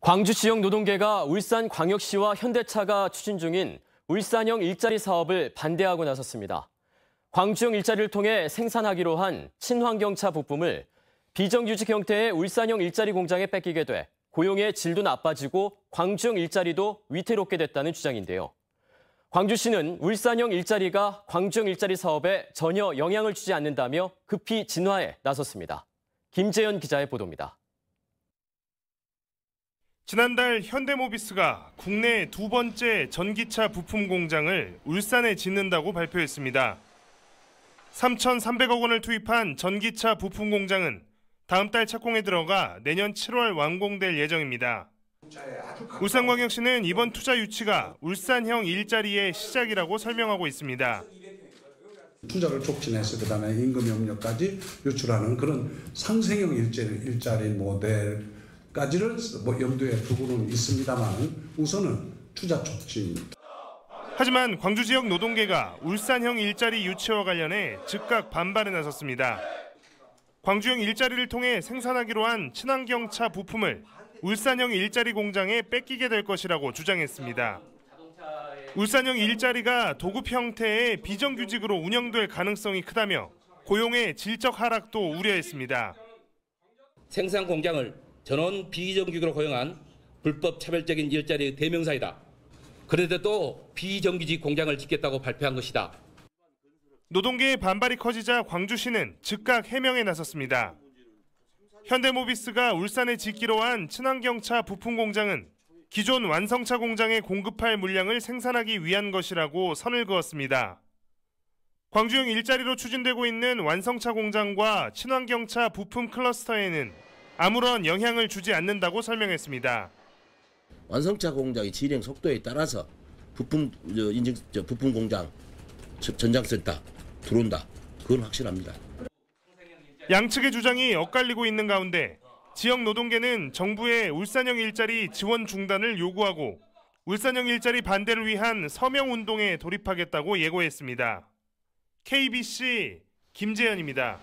광주 지역 노동계가 울산 광역시와 현대차가 추진 중인 울산형 일자리 사업을 반대하고 나섰습니다. 광주형 일자리를 통해 생산하기로 한 친환경차 부품을 비정규직 형태의 울산형 일자리 공장에 뺏기게 돼 고용의 질도 나빠지고 광주형 일자리도 위태롭게 됐다는 주장인데요. 광주시는 울산형 일자리가 광주형 일자리 사업에 전혀 영향을 주지 않는다며 급히 진화에 나섰습니다. 김재현 기자의 보도입니다. 지난달 현대모비스가 국내 두 번째 전기차 부품 공장을 울산에 짓는다고 발표했습니다. 3,300억 원을 투입한 전기차 부품 공장은 다음 달 착공에 들어가 내년 7월 완공될 예정입니다. 울산광역시는 이번 투자 유치가 울산형 일자리의 시작이라고 설명하고 있습니다. 투자를 촉진해서 그다음에 임금 영역까지 유출하는 그런 상생형 일자리, 일자리 모델 까지를 뭐 염두에 두고는 있습니다만 우선은 투자 촉진입니다. 하지만 광주 지역 노동계가 울산형 일자리 유치와 관련해 즉각 반발에 나섰습니다. 광주형 일자리를 통해 생산하기로 한 친환경차 부품을 울산형 일자리 공장에 뺏기게 될 것이라고 주장했습니다. 울산형 일자리가 도급 형태의 비정규직으로 운영될 가능성이 크다며 고용의 질적 하락도 우려했습니다. 생산 공장을 전원 비정규직으로 고용한 불법 차별적인 일자리 대명사이다. 그런데 또 비정규직 공장을 짓겠다고 발표한 것이다. 노동계의 반발이 커지자 광주시는 즉각 해명에 나섰습니다. 현대모비스가 울산에 짓기로 한 친환경차 부품 공장은 기존 완성차 공장에 공급할 물량을 생산하기 위한 것이라고 선을 그었습니다. 광주형 일자리로 추진되고 있는 완성차 공장과 친환경차 부품 클러스터에는 아무런 영향을 주지 않는다고 설명했습니다. 완성차 공장의 진행 속도에 따라서 부품 인증 부품 공장 전장센터 들어온다. 그건 확실합니다. 양측의 주장이 엇갈리고 있는 가운데 지역 노동계는 정부의 울산형 일자리 지원 중단을 요구하고 울산형 일자리 반대를 위한 서명 운동에 돌입하겠다고 예고했습니다. KBC 김재현입니다.